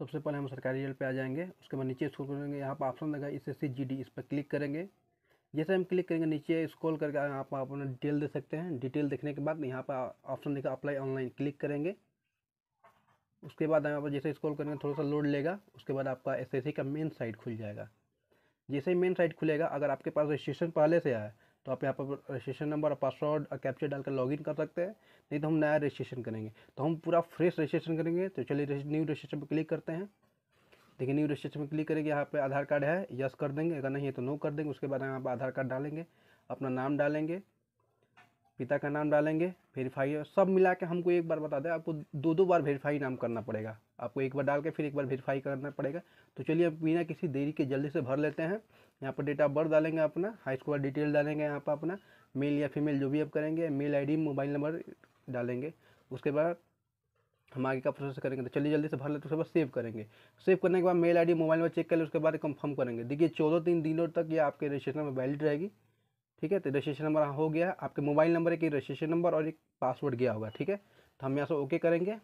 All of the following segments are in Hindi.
सबसे पहले हम सरकारी रिजल्ट पे आ जाएंगे उसके बाद नीचे स्क्रॉल करेंगे यहाँ पर ऑप्शन देगा एस एस जी इस पर क्लिक करेंगे जैसे हम क्लिक करेंगे नीचे स्क्रॉल करके आप अपना डिटेल दे सकते हैं डिटेल देखने के बाद यहाँ पर ऑप्शन देखा अप्लाई ऑनलाइन क्लिक करेंगे उसके बाद यहाँ पर जैसे स्क्रॉल करेंगे थोड़ा सा लोड लेगा उसके बाद आपका एस का मेन साइट खुल जाएगा जैसे ही मेन साइट खुलेगा अगर आपके पास रजिस्ट्रेशन पहले से आया तो आप यहाँ पर रजिस्ट्रेशन नंबर और पासवर्ड और कैप्चर डालकर लॉगिन कर सकते हैं नहीं तो हम नया रजिस्ट्रेशन करेंगे तो हम पूरा फ्रेश रजिस्ट्रेशन करेंगे तो चलिए न्यू रजिस्ट्रेशन पर क्लिक करते हैं देखिए न्यू रजिस्ट्रेशन में क्लिक करेंगे यहाँ पर आधार कार्ड है यस कर देंगे अगर नहीं है तो नो कर देंगे उसके बाद यहाँ पर आधार कार्ड डालेंगे अपना नाम डालेंगे पिता का नाम डालेंगे वेरीफाई सब मिला के हमको एक बार बता दें आपको दो दो बार वेरीफाई नाम करना पड़ेगा आपको एक बार डाल के फिर एक बार वेरीफाई करना पड़ेगा तो चलिए बिना किसी देरी के जल्दी से भर लेते हैं यहाँ पर डेट ऑफ बर्थ डालेंगे अपना हाई स्कूल डिटेल डालेंगे यहाँ पर अपना मेल या फीमेल जो भी आप करेंगे मेल आई मोबाइल नंबर डालेंगे उसके बाद हम आगे का प्रोसेस करेंगे तो चलिए जल्दी से भर लेते उसके बाद सेव करेंगे सेव करने के बाद mail ID mobile number check कर ले उसके बाद कंफर्म करेंगे देखिए चौदह तीन दिनों तक ये आपके रजिस्ट्रेशन में वैलिड रहेगी ठीक है तो रजिस्ट्रेशन नंबर हो गया आपके मोबाइल नंबर एक रजिस्ट्रेशन नंबर और एक पासवर्ड गया होगा ठीक है तो हम यहाँ से ओके करेंगे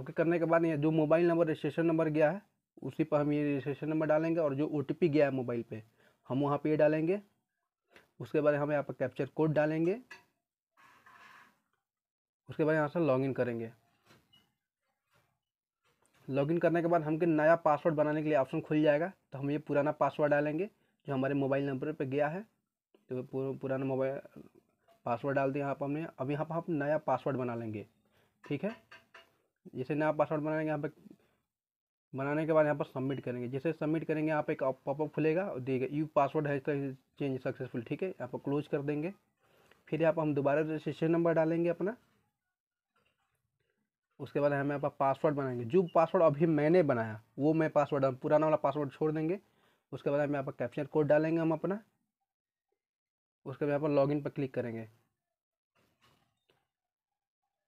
ओके करने के बाद यहाँ जो मोबाइल नंबर रजिस्ट्रेशन नंबर गया है उसी पर हम ये रजिस्ट्रेशन नंबर डालेंगे और जो ओ गया है मोबाइल पर हम वहाँ पर ये डालेंगे उसके बाद हम यहाँ पर कैप्चर कोड डालेंगे उसके बाद यहाँ से लॉग करेंगे लॉगिन करने के बाद हमके नया पासवर्ड बनाने के लिए ऑप्शन खुल जाएगा तो हम ये पुराना पासवर्ड डालेंगे जो हमारे मोबाइल नंबर पर गया है तो पुराना मोबाइल पासवर्ड डाल दिया यहाँ पर हमने अब यहाँ पर हम नया पासवर्ड बना लेंगे ठीक है जैसे नया पासवर्ड बनाएंगे यहाँ पर बनाने के बाद यहाँ पर सबमिट करेंगे जैसे सबमिट करेंगे यहाँ पर एक पॉपअप खुलेगा और देगा यू पासवर्ड है चेंज सक्सेसफुल ठीक है यहाँ पर क्लोज कर देंगे फिर यहाँ पर हम दोबारा रजिस्ट्रेशन नंबर डालेंगे अपना उसके बाद हम यहाँ पर पासवर्ड बनाएंगे जो पासवर्ड अभी मैंने बनाया वो मैं पासवर्ड पुराना वाला पासवर्ड छोड़ देंगे उसके बाद हम यहाँ पर कैप्चर कोड डालेंगे हम अपना उसके बाद यहाँ पर लॉगिन पर क्लिक करेंगे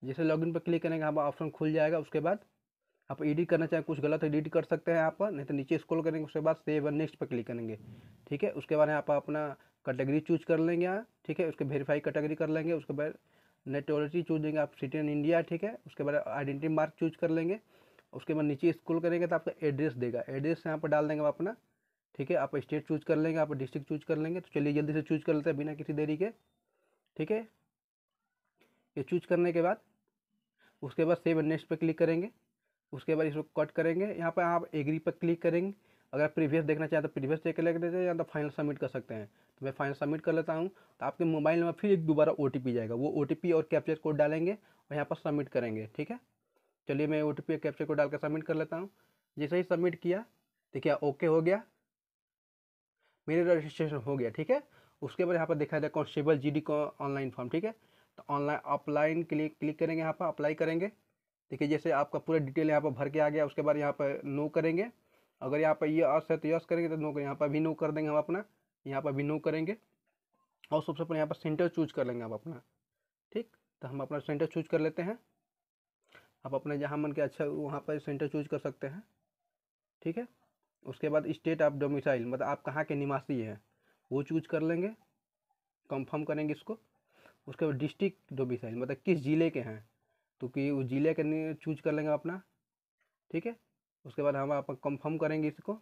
जैसे लॉगिन पर क्लिक करेंगे यहाँ पर ऑप्शन खुल जाएगा उसके बाद आप एडिट करना चाहें कुछ गलत एडिट कर सकते हैं यहाँ पर नहीं तो नीचे स्क्रॉल करेंगे उसके बाद सेव नेक्स्ट पर क्लिक करेंगे ठीक है उसके बाद यहाँ पर अपना कैटेगरी चूज कर लेंगे यहाँ ठीक है उसके वेरीफाई कैटेगरी कर लेंगे उसके बाद नेटोलॉजी चूज देंगे आप सिटी इन इंडिया ठीक है उसके बाद आइडेंटिटी मार्क चूज कर लेंगे उसके बाद नीचे स्कूल करेंगे तो आपका एड्रेस देगा एड्रेस यहाँ पर डाल देंगे आप अपना ठीक है आप स्टेट चूज कर लेंगे आप डिस्ट्रिक्ट चूज कर लेंगे तो चलिए जल्दी से चूज कर लेते हैं बिना किसी देरी के ठीक है ये चूज करने के बाद उसके बाद सेव एंड नेक्स्ट पर क्लिक करेंगे उसके बाद इसको कट करेंगे यहाँ पर आप एग्री पर क्लिक करेंगे अगर प्रीवियस देखना चाहें तो प्रीवियस चेक कर लेते हैं या तो फाइनल सबमिट कर सकते हैं तो मैं फाइनल सबमिट कर लेता हूँ तो आपके मोबाइल में फिर एक दोबारा ओ जाएगा वो ओ और कैप्चर कोड डालेंगे और यहाँ पर सबमिट करेंगे ठीक है चलिए मैं ओ टी और कैप्चर कोड डाल कर सबमिट कर लेता हूँ जैसे ही सबमिट किया तो क्या ओके हो गया मेरे रजिस्ट्रेशन हो गया ठीक है उसके बाद यहाँ पर देखा जाए constable G D online form ठीक है तो ऑनलाइन ऑफलाइन के लिए क्लिक करेंगे यहाँ पर अप्लाई करेंगे देखिए जैसे आपका पूरा डिटेल यहाँ पर भर के आ गया उसके बाद यहाँ पर नो करेंगे अगर यहाँ पर ये अस है तो यस करेंगे तो नो करेंगे यहाँ पर भी नो कर देंगे हम अपना यहाँ पर भी नो करेंगे और सबसे पहले यहाँ पर सेंटर चूज कर लेंगे आप अपना ठीक तो हम अपना सेंटर चूज कर लेते हैं आप अपने जहाँ मन के अच्छा वहाँ पर सेंटर चूज कर सकते हैं ठीक है उसके बाद स्टेट ऑफ डोमिसाइल मतलब आप कहाँ के निवासी हैं वो चूज कर लेंगे कंफर्म करेंगे इसको उसके बाद डिस्ट्रिक्ट डोमिसाइल मतलब किस ज़िले के हैं तो कि उस ज़िले के चूज कर लेंगे अपना ठीक है उसके बाद हम आप कंफर्म करेंगे इसको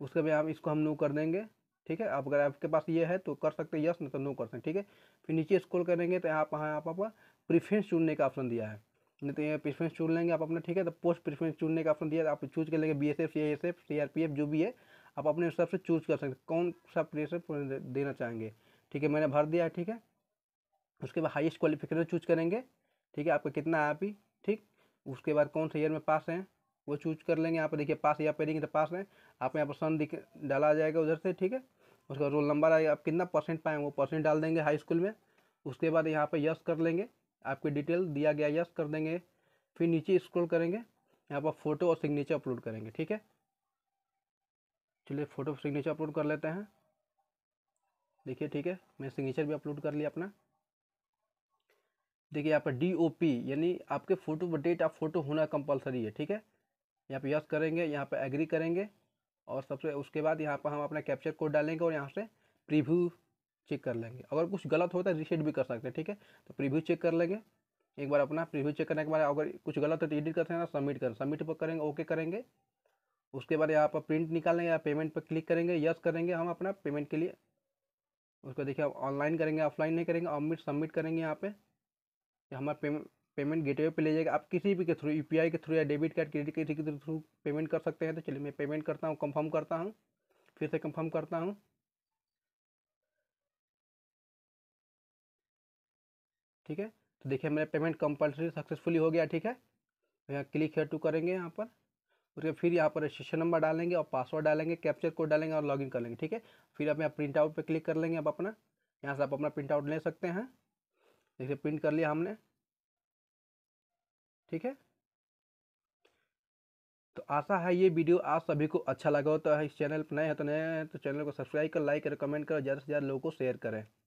उसके बाद हम इसको हम नो कर देंगे ठीक है आप अगर आपके पास ये है तो कर सकते हैं यस नहीं तो नो कर सकते ठीक है फिर नीचे स्क्रॉल करेंगे तो यहाँ पर यहाँ पर चुनने का ऑप्शन दिया है नहीं तो यहाँ प्रेफरेंस चुन लेंगे आप अपना ठीक है तो पोस्ट प्रेफरेंस चुनने का ऑप्शन दिया आप चूज कर लेंगे B S F C S F C R P F जो भी है आप अपने हिसाब से चूज कर सकते कौन सा प्लेस देना चाहेंगे ठीक है मैंने भर दिया है ठीक है उसके बाद हाइस्ट क्वालिफिकेशन चूज करेंगे ठीक है आपका कितना है आप ही ठीक उसके बाद कौन से ईयर में पास हैं वो चूज कर लेंगे यहाँ पर देखिए पास या पे देंगे तो पास हैं आप यहाँ पर सन दिख डाला जाएगा उधर से ठीक है उसका रोल नंबर आएगा आप कितना परसेंट पाएँ वो परसेंट डाल देंगे हाई स्कूल में उसके बाद यहाँ पर यस कर लेंगे आपकी डिटेल दिया गया यस कर देंगे फिर नीचे स्क्रॉल करेंगे यहाँ पर फ़ोटो और सिग्नेचर अपलोड करेंगे ठीक है चलिए फ़ोटो सिग्नेचर अपलोड कर लेते हैं देखिए ठीक है मैं सिग्नेचर भी अपलोड कर लिया अपना देखिए यहाँ पर डी ओ पी यानी आपके फ़ोटो डेट ऑफ फोटो होना कंपलसरी है ठीक है यहाँ पर यस करेंगे यहाँ पर एग्री करेंगे और सबसे उसके बाद यहाँ पर हम अपना कैप्चर कोड डालेंगे और यहाँ से प्रीव्यू चेक कर लेंगे अगर कुछ गलत होता है रिसेट भी कर सकते हैं ठीक है तो प्रीव्यू चेक कर लेंगे एक बार अपना प्रीव्यू चेक करने के बाद अगर कुछ गलत है तो एडिट कर सकते हैं सबमिट कर सबमिट पर करेंगे ओके करेंगे उसके बाद यहाँ पर प्रिंट निकालेंगे या पेमेंट पर क्लिक करेंगे यस करेंगे हम अपना पेमेंट के लिए उसको देखिए आप ऑनलाइन करेंगे ऑफलाइन नहीं करेंगे ऑमिट सबमिट करेंगे यहाँ पे हमारा पेमेंट पेमेंट गेटवे पे ले जाएगा आप किसी भी के थ्रू यूपीआई के थ्रू या डेबिट कार्ड क्रेडिट किसी के थ्रू पेमेंट कर सकते हैं तो चलिए मैं पेमेंट करता हूँ कंफर्म करता हूँ फिर से कंफर्म करता हूँ ठीक है तो देखिए मेरा पेमेंट कंपलसरी सक्सेसफुली हो गया ठीक है तो यहाँ क्लिक हेयर टू करेंगे यहाँ पर उसके फिर यहाँ पर रजिस्ट्रेशन नंबर डालेंगे और पासवर्ड डालेंगे कैप्चर कोड डालेंगे और लॉगिन कर लेंगे ठीक है फिर आप यहाँ प्रिंट आउट पर क्लिक कर लेंगे आप अपना यहाँ से आप अपना प्रिंट आउट ले सकते हैं देखिए प्रिंट कर लिया हमने ठीक है तो आशा है ये वीडियो आप सभी को अच्छा लगा हो तो इस चैनल पर नए हैं तो नए हैं तो चैनल को सब्सक्राइब कर लाइक करें कमेंट करें ज़्यादा से ज़्यादा लोगों को शेयर करें